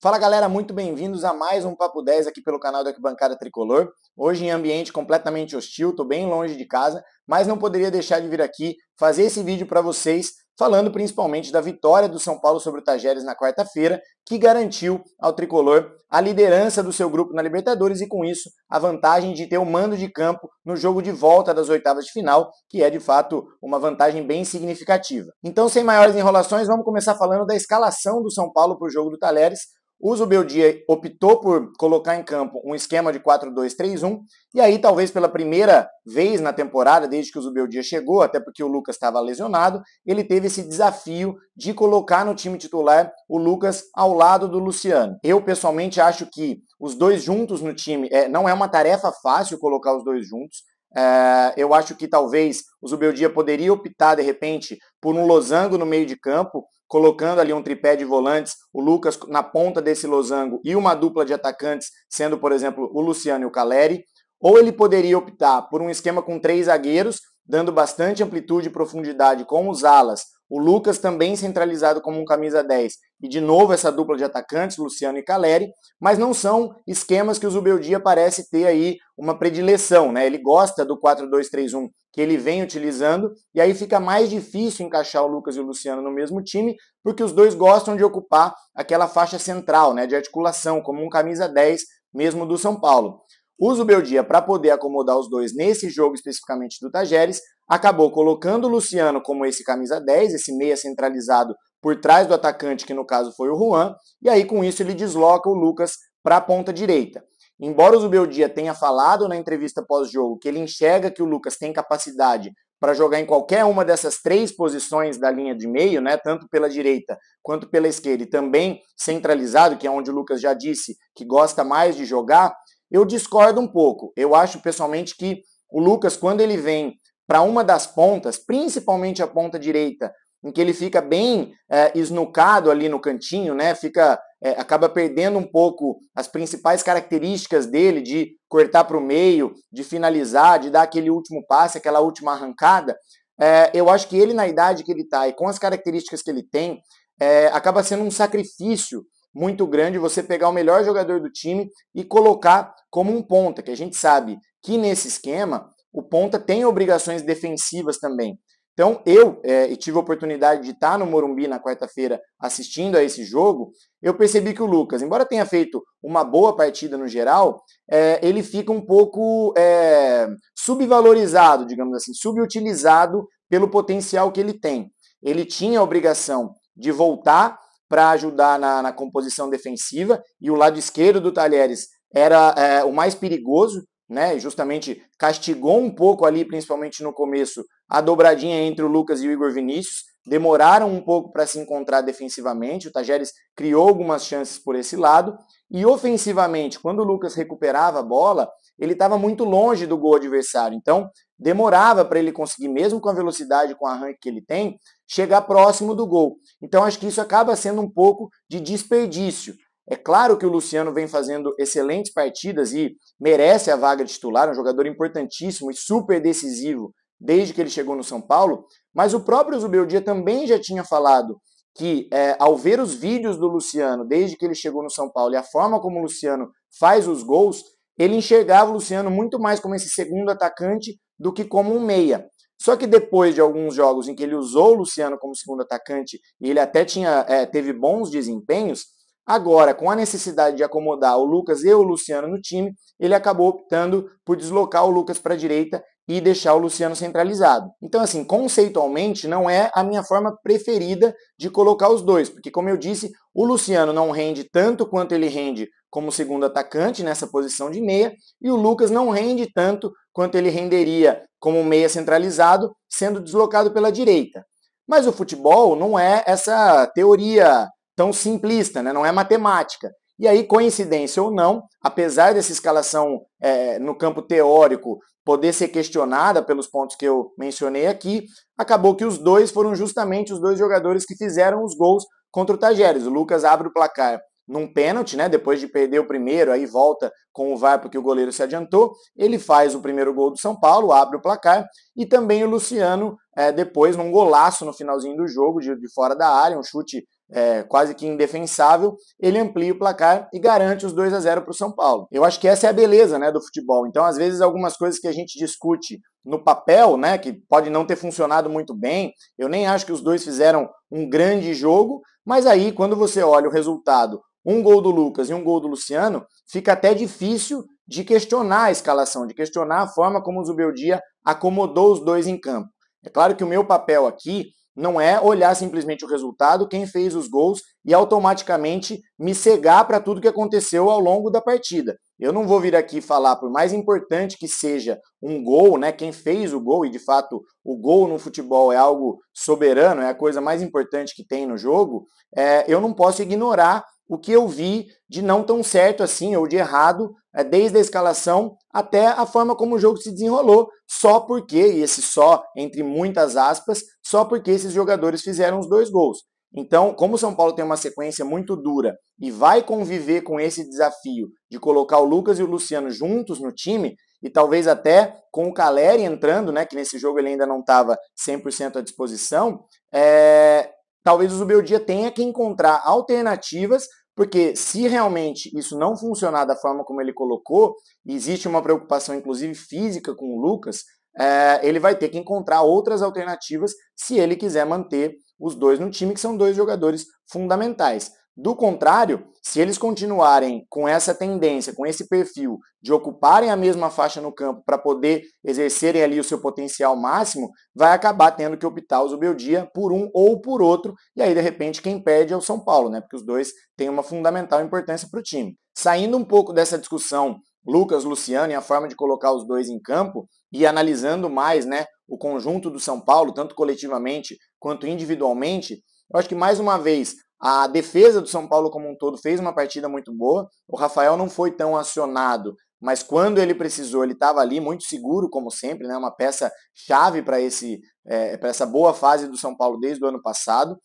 Fala galera, muito bem-vindos a mais um Papo 10 aqui pelo canal da Arquibancada Tricolor. Hoje em ambiente completamente hostil, estou bem longe de casa, mas não poderia deixar de vir aqui fazer esse vídeo para vocês falando principalmente da vitória do São Paulo sobre o Tajeres na quarta-feira, que garantiu ao tricolor a liderança do seu grupo na Libertadores e, com isso, a vantagem de ter o mando de campo no jogo de volta das oitavas de final, que é de fato uma vantagem bem significativa. Então, sem maiores enrolações, vamos começar falando da escalação do São Paulo para o jogo do Talheres. O Zubeldia optou por colocar em campo um esquema de 4-2-3-1, e aí talvez pela primeira vez na temporada, desde que o Zubeldia chegou, até porque o Lucas estava lesionado, ele teve esse desafio de colocar no time titular o Lucas ao lado do Luciano. Eu pessoalmente acho que os dois juntos no time é, não é uma tarefa fácil colocar os dois juntos, é, eu acho que talvez o Zubeldia poderia optar, de repente, por um losango no meio de campo colocando ali um tripé de volantes, o Lucas na ponta desse losango e uma dupla de atacantes, sendo, por exemplo, o Luciano e o Caleri, ou ele poderia optar por um esquema com três zagueiros, dando bastante amplitude e profundidade com os alas o Lucas também centralizado como um camisa 10. E de novo essa dupla de atacantes, Luciano e Caleri, mas não são esquemas que o Zubeldia parece ter aí uma predileção, né? Ele gosta do 4-2-3-1 que ele vem utilizando, e aí fica mais difícil encaixar o Lucas e o Luciano no mesmo time, porque os dois gostam de ocupar aquela faixa central, né, de articulação, como um camisa 10 mesmo do São Paulo. O Zubeldia, para poder acomodar os dois nesse jogo especificamente do Tajeres, acabou colocando o Luciano como esse camisa 10, esse meia centralizado por trás do atacante, que no caso foi o Juan, e aí com isso ele desloca o Lucas para a ponta direita. Embora o Zubeldia tenha falado na entrevista pós-jogo que ele enxerga que o Lucas tem capacidade para jogar em qualquer uma dessas três posições da linha de meio, né, tanto pela direita quanto pela esquerda, e também centralizado, que é onde o Lucas já disse que gosta mais de jogar, eu discordo um pouco. Eu acho pessoalmente que o Lucas, quando ele vem para uma das pontas, principalmente a ponta direita, em que ele fica bem é, esnucado ali no cantinho, né? Fica é, acaba perdendo um pouco as principais características dele de cortar para o meio, de finalizar, de dar aquele último passe, aquela última arrancada. É, eu acho que ele na idade que ele está e com as características que ele tem, é, acaba sendo um sacrifício muito grande você pegar o melhor jogador do time e colocar como um ponta, que a gente sabe que nesse esquema o ponta tem obrigações defensivas também. Então, eu é, tive a oportunidade de estar no Morumbi na quarta-feira assistindo a esse jogo. Eu percebi que o Lucas, embora tenha feito uma boa partida no geral, é, ele fica um pouco é, subvalorizado, digamos assim, subutilizado pelo potencial que ele tem. Ele tinha a obrigação de voltar para ajudar na, na, composição defensiva e o lado esquerdo do Talheres era é, o mais perigoso né? justamente castigou um pouco ali, principalmente no começo, a dobradinha entre o Lucas e o Igor Vinícius. Demoraram um pouco para se encontrar defensivamente. O Tajeres criou algumas chances por esse lado. E ofensivamente, quando o Lucas recuperava a bola, ele estava muito longe do gol adversário. Então, demorava para ele conseguir, mesmo com a velocidade, com o arranque que ele tem, chegar próximo do gol. Então, acho que isso acaba sendo um pouco de desperdício. É claro que o Luciano vem fazendo excelentes partidas e merece a vaga de titular, um jogador importantíssimo e super decisivo desde que ele chegou no São Paulo, mas o próprio Zubeldia também já tinha falado que é, ao ver os vídeos do Luciano desde que ele chegou no São Paulo e a forma como o Luciano faz os gols, ele enxergava o Luciano muito mais como esse segundo atacante do que como um meia. Só que depois de alguns jogos em que ele usou o Luciano como segundo atacante e ele até tinha é, teve bons desempenhos, Agora, com a necessidade de acomodar o Lucas e o Luciano no time, ele acabou optando por deslocar o Lucas para a direita e deixar o Luciano centralizado. Então, assim, conceitualmente, não é a minha forma preferida de colocar os dois, porque, como eu disse, o Luciano não rende tanto quanto ele rende como segundo atacante nessa posição de meia, e o Lucas não rende tanto quanto ele renderia como meia centralizado, sendo deslocado pela direita. Mas o futebol não é essa teoria tão simplista, né? não é matemática. E aí, coincidência ou não, apesar dessa escalação é, no campo teórico poder ser questionada pelos pontos que eu mencionei aqui, acabou que os dois foram justamente os dois jogadores que fizeram os gols contra o Tajeres. O Lucas abre o placar num pênalti, né? Depois de perder o primeiro, aí volta com o VAR porque o goleiro se adiantou. Ele faz o primeiro gol do São Paulo, abre o placar. E também o Luciano, é, depois, num golaço no finalzinho do jogo, de, de fora da área, um chute é, quase que indefensável, ele amplia o placar e garante os 2 a 0 para o São Paulo. Eu acho que essa é a beleza né, do futebol. Então, às vezes, algumas coisas que a gente discute no papel, né, que pode não ter funcionado muito bem, eu nem acho que os dois fizeram um grande jogo, mas aí, quando você olha o resultado, um gol do Lucas e um gol do Luciano, fica até difícil de questionar a escalação, de questionar a forma como o Zubeldia acomodou os dois em campo. É claro que o meu papel aqui não é olhar simplesmente o resultado, quem fez os gols e automaticamente me cegar para tudo que aconteceu ao longo da partida. Eu não vou vir aqui falar, por mais importante que seja um gol, né? Quem fez o gol, e de fato o gol no futebol é algo soberano, é a coisa mais importante que tem no jogo, é, eu não posso ignorar o que eu vi de não tão certo assim, ou de errado, é, desde a escalação até a forma como o jogo se desenrolou, só porque, e esse só entre muitas aspas, só porque esses jogadores fizeram os dois gols. Então, como o São Paulo tem uma sequência muito dura e vai conviver com esse desafio de colocar o Lucas e o Luciano juntos no time, e talvez até com o Caleri entrando, né, que nesse jogo ele ainda não estava 100% à disposição, é, talvez o Zubeldia tenha que encontrar alternativas, porque se realmente isso não funcionar da forma como ele colocou, existe uma preocupação, inclusive física, com o Lucas, é, ele vai ter que encontrar outras alternativas se ele quiser manter os dois no time, que são dois jogadores fundamentais. Do contrário, se eles continuarem com essa tendência, com esse perfil de ocuparem a mesma faixa no campo para poder exercerem ali o seu potencial máximo, vai acabar tendo que optar o Zubeldia por um ou por outro, e aí de repente quem perde é o São Paulo, né? Porque os dois têm uma fundamental importância para o time. Saindo um pouco dessa discussão Lucas, Luciano e a forma de colocar os dois em campo e analisando mais, né, o conjunto do São Paulo, tanto coletivamente quanto individualmente, eu acho que mais uma vez a defesa do São Paulo como um todo fez uma partida muito boa. O Rafael não foi tão acionado, mas quando ele precisou, ele estava ali muito seguro, como sempre, né? Uma peça chave para esse é, para essa boa fase do São Paulo desde o ano passado.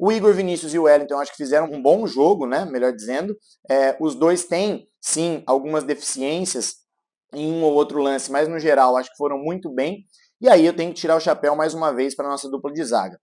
O Igor Vinícius e o Wellington acho que fizeram um bom jogo, né? Melhor dizendo, é, os dois têm sim algumas deficiências em um ou outro lance, mas no geral acho que foram muito bem. E aí eu tenho que tirar o chapéu mais uma vez para nossa dupla de zaga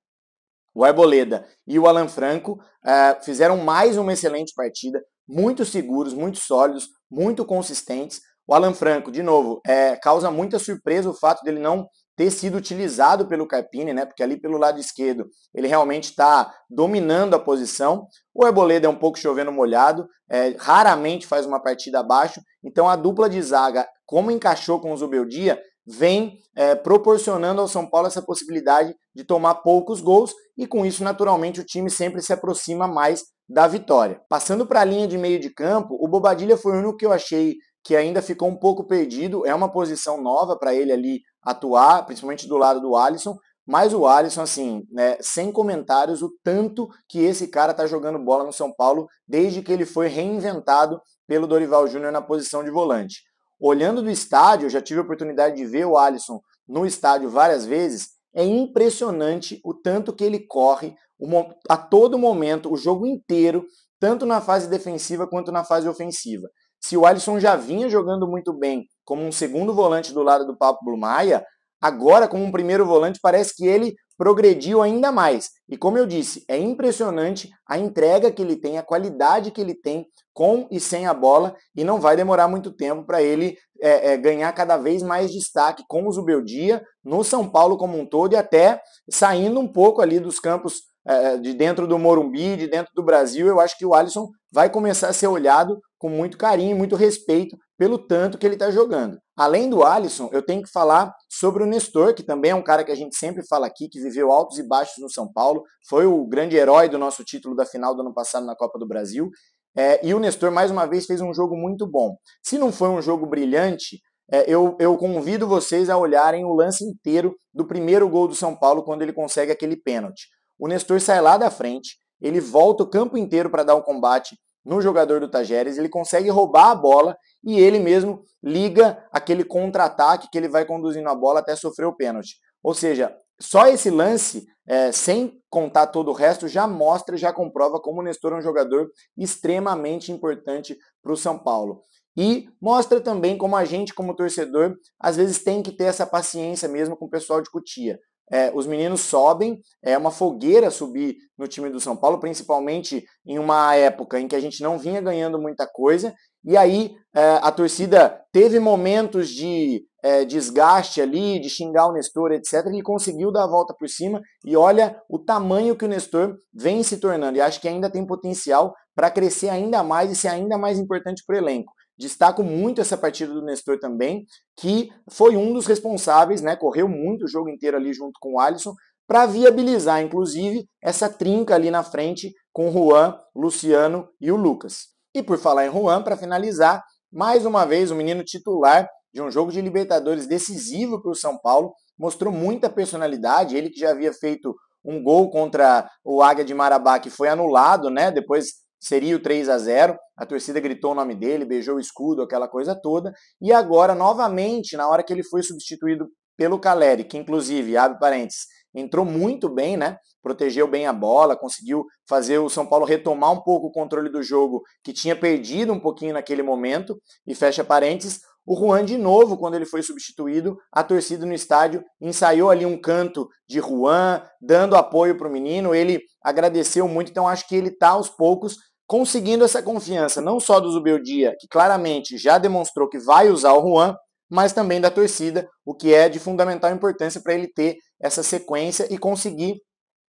o Arboleda e o Alan Franco uh, fizeram mais uma excelente partida, muito seguros, muito sólidos, muito consistentes. O Alan Franco, de novo, é, causa muita surpresa o fato dele não ter sido utilizado pelo Carpini, né? Porque ali pelo lado esquerdo ele realmente está dominando a posição. O Arboleda é um pouco chovendo molhado, é, raramente faz uma partida abaixo. Então a dupla de zaga, como encaixou com o Zubeldia, vem é, proporcionando ao São Paulo essa possibilidade de tomar poucos gols e com isso, naturalmente, o time sempre se aproxima mais da vitória. Passando para a linha de meio de campo, o Bobadilha foi o único que eu achei que ainda ficou um pouco perdido. É uma posição nova para ele ali atuar, principalmente do lado do Alisson. Mas o Alisson, assim, né, sem comentários, o tanto que esse cara está jogando bola no São Paulo desde que ele foi reinventado pelo Dorival Júnior na posição de volante. Olhando do estádio, eu já tive a oportunidade de ver o Alisson no estádio várias vezes, é impressionante o tanto que ele corre a todo momento, o jogo inteiro, tanto na fase defensiva quanto na fase ofensiva. Se o Alisson já vinha jogando muito bem como um segundo volante do lado do Pablo Maia, agora como um primeiro volante parece que ele progrediu ainda mais. E como eu disse, é impressionante a entrega que ele tem, a qualidade que ele tem com e sem a bola, e não vai demorar muito tempo para ele é, é, ganhar cada vez mais destaque com o Zubeldia, no São Paulo como um todo, e até saindo um pouco ali dos campos é, é de dentro do Morumbi, de dentro do Brasil, eu acho que o Alisson vai começar a ser olhado com muito carinho, muito respeito pelo tanto que ele está jogando. Além do Alisson, eu tenho que falar sobre o Nestor, que também é um cara que a gente sempre fala aqui, que viveu altos e baixos no São Paulo, foi o grande herói do nosso título da final do ano passado na Copa do Brasil. É, e o Nestor, mais uma vez, fez um jogo muito bom. Se não foi um jogo brilhante, é, eu, eu convido vocês a olharem o lance inteiro do primeiro gol do São Paulo, quando ele consegue aquele pênalti. O Nestor sai lá da frente, ele volta o campo inteiro para dar o um combate, no jogador do Tajeres, ele consegue roubar a bola e ele mesmo liga aquele contra-ataque que ele vai conduzindo a bola até sofrer o pênalti. Ou seja, só esse lance, é, sem contar todo o resto, já mostra, já comprova como o Nestor é um jogador extremamente importante para o São Paulo. E mostra também como a gente, como torcedor, às vezes tem que ter essa paciência mesmo com o pessoal de Cutia. É, os meninos sobem, é uma fogueira subir no time do São Paulo, principalmente em uma época em que a gente não vinha ganhando muita coisa. E aí é, a torcida teve momentos de é, desgaste ali, de xingar o Nestor, etc., e conseguiu dar a volta por cima. E olha o tamanho que o Nestor vem se tornando. E acho que ainda tem potencial para crescer ainda mais e ser ainda mais importante para o elenco. Destaco muito essa partida do Nestor também, que foi um dos responsáveis, né? Correu muito o jogo inteiro ali junto com o Alisson, para viabilizar, inclusive, essa trinca ali na frente com Juan, Luciano e o Lucas. E por falar em Juan, para finalizar, mais uma vez o menino titular de um jogo de Libertadores decisivo para o São Paulo, mostrou muita personalidade, ele que já havia feito um gol contra o Águia de Marabá que foi anulado, né? Depois seria o 3 a 0 a torcida gritou o nome dele, beijou o escudo, aquela coisa toda, e agora, novamente, na hora que ele foi substituído pelo Caleri, que inclusive, abre parênteses, entrou muito bem, né? Protegeu bem a bola, conseguiu fazer o São Paulo retomar um pouco o controle do jogo que tinha perdido um pouquinho naquele momento. E fecha parênteses, o Juan, de novo, quando ele foi substituído, a torcida no estádio ensaiou ali um canto de Juan, dando apoio para o menino. Ele agradeceu muito, então acho que ele está aos poucos conseguindo essa confiança, não só do Zubeldia, que claramente já demonstrou que vai usar o Juan, mas também da torcida, o que é de fundamental importância para ele ter essa sequência e conseguir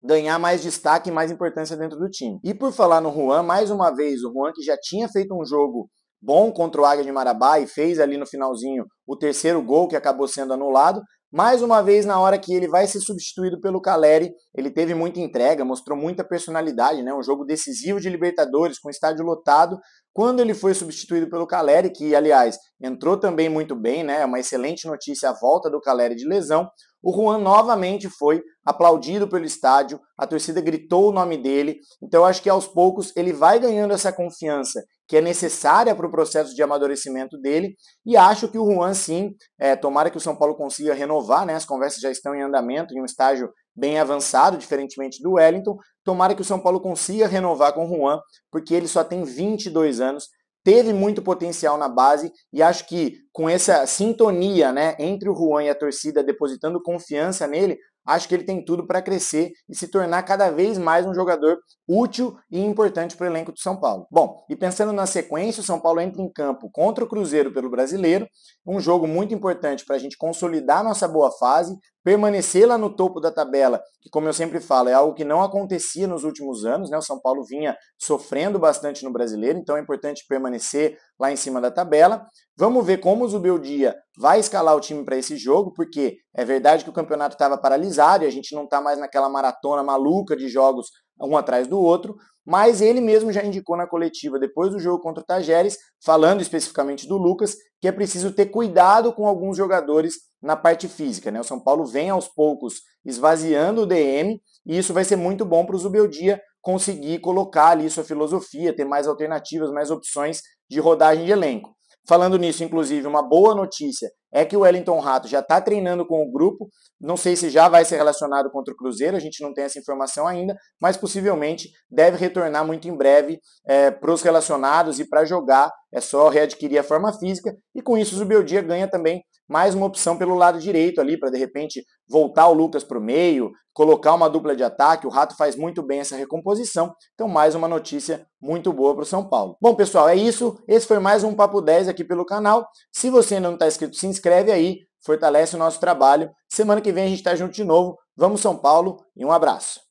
ganhar mais destaque e mais importância dentro do time. E por falar no Juan, mais uma vez, o Juan que já tinha feito um jogo bom contra o Águia de Marabá e fez ali no finalzinho o terceiro gol que acabou sendo anulado, mais uma vez, na hora que ele vai ser substituído pelo Caleri, ele teve muita entrega, mostrou muita personalidade, né? um jogo decisivo de Libertadores, com estádio lotado. Quando ele foi substituído pelo Caleri, que, aliás, entrou também muito bem, né? uma excelente notícia a volta do Caleri de lesão, o Juan novamente foi aplaudido pelo estádio, a torcida gritou o nome dele. Então, acho que aos poucos ele vai ganhando essa confiança que é necessária para o processo de amadurecimento dele. E acho que o Juan, sim, é, tomara que o São Paulo consiga renovar renovar, né? As conversas já estão em andamento, em um estágio bem avançado, diferentemente do Wellington. Tomara que o São Paulo consiga renovar com o Juan, porque ele só tem 22 anos, teve muito potencial na base e acho que com essa sintonia né, entre o Juan e a torcida depositando confiança nele, acho que ele tem tudo para crescer e se tornar cada vez mais um jogador útil e importante para o elenco do São Paulo. Bom, e pensando na sequência, o São Paulo entra em campo contra o Cruzeiro pelo Brasileiro, um jogo muito importante para a gente consolidar nossa boa fase, permanecer lá no topo da tabela, que como eu sempre falo, é algo que não acontecia nos últimos anos, né? O São Paulo vinha sofrendo bastante no brasileiro, então é importante permanecer lá em cima da tabela. Vamos ver como o Zubeldia vai escalar o time para esse jogo, porque é verdade que o campeonato estava paralisado e a gente não está mais naquela maratona maluca de jogos um atrás do outro, mas ele mesmo já indicou na coletiva, depois do jogo contra o Tajeres, falando especificamente do Lucas, que é preciso ter cuidado com alguns jogadores na parte física. Né? O São Paulo vem aos poucos esvaziando o DM e isso vai ser muito bom para o Zubeldia conseguir colocar ali sua filosofia, ter mais alternativas, mais opções de rodagem de elenco. Falando nisso, inclusive, uma boa notícia é que o Wellington Rato já está treinando com o grupo. Não sei se já vai ser relacionado contra o Cruzeiro, a gente não tem essa informação ainda, mas possivelmente deve retornar muito em breve é, para os relacionados e para jogar. É só readquirir a forma física e com isso o Beldia ganha também mais uma opção pelo lado direito ali, para de repente voltar o Lucas para o meio, colocar uma dupla de ataque. O Rato faz muito bem essa recomposição. Então, mais uma notícia muito boa para o São Paulo. Bom, pessoal, é isso. Esse foi mais um Papo 10 aqui pelo canal. Se você ainda não está inscrito, se inscreve aí, fortalece o nosso trabalho. Semana que vem a gente está junto de novo. Vamos, São Paulo, e um abraço.